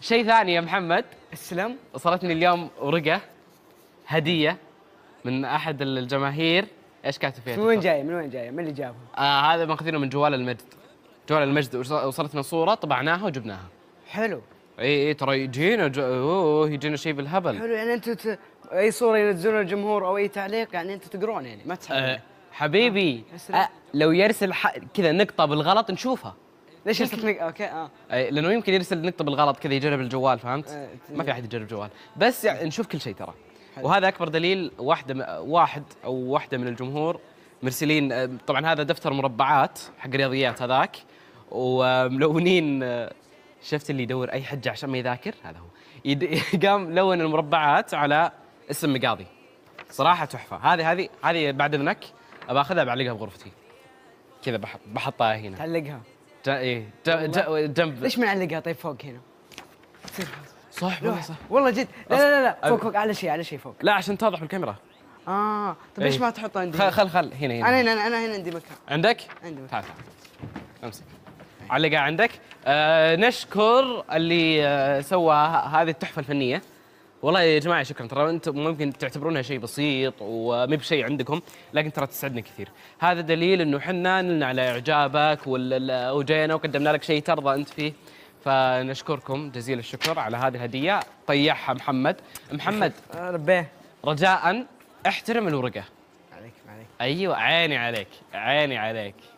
شيء ثاني يا محمد اسلم وصلتني اليوم ورقه هديه من احد الجماهير ايش كاتب فيها؟ من وين جايه؟ من وين جايه؟ من اللي جابها؟ آه هذا ماخذينه من جوال المجد جوال المجد وصلتنا صوره طبعناها وجبناها حلو اي اي ترى يجينا اوه يجينا شيء بالهبل حلو يعني انتم ت... اي صوره ينزلونها الجمهور او اي تعليق يعني انتم تقرون يعني ما تحبون أه حبيبي آه،, أه لو يرسل ح... كذا نقطه بالغلط نشوفها ليش ارسلت لك اوكي اه لانه يمكن يرسل نقطه بالغلط كذا يجرب الجوال فهمت؟ آه، ما في إيه. احد يجرب جوال بس يعني نشوف كل شيء ترى وهذا اكبر دليل واحده واحد او واحده من الجمهور مرسلين آه، طبعا هذا دفتر مربعات حق رياضيات هذاك وملونين آه، شفت اللي يدور اي حجه عشان ما يذاكر هذا هو قام لون المربعات على اسم مقاضي صراحه تحفه هذه هذه هذه بعد اذنك ابى اخذها بعلقها بغرفتي كذا بحطها هنا تعلقها ايه جنب ليش معلقها طيب فوق هنا؟ صح والله صح والله جد لا لا لا, لا. فوق فوق على شيء على شيء فوق لا عشان تضح بالكاميرا اه طيب ليش إيه. ما تحطه عندي؟ خل خل خل هنا هنا انا هنا انا هنا عندي مكان عندك؟ عندي مكان تعال تعال امسك علقها عندك آه نشكر اللي آه سوى هذه التحفه الفنيه والله يا جماعه شكرا ترى انتم ممكن تعتبرونها شيء بسيط وما بشيء عندكم لكن ترى تسعدنا كثير هذا دليل انه حنا نلنا على اعجابك وجينا وقدمنا لك شيء ترضى انت فيه فنشكركم جزيل الشكر على هذه الهديه طيعها محمد محمد آه، ربيه رجاء احترم الورقه عليك عليك ايوه عيني عليك عيني عليك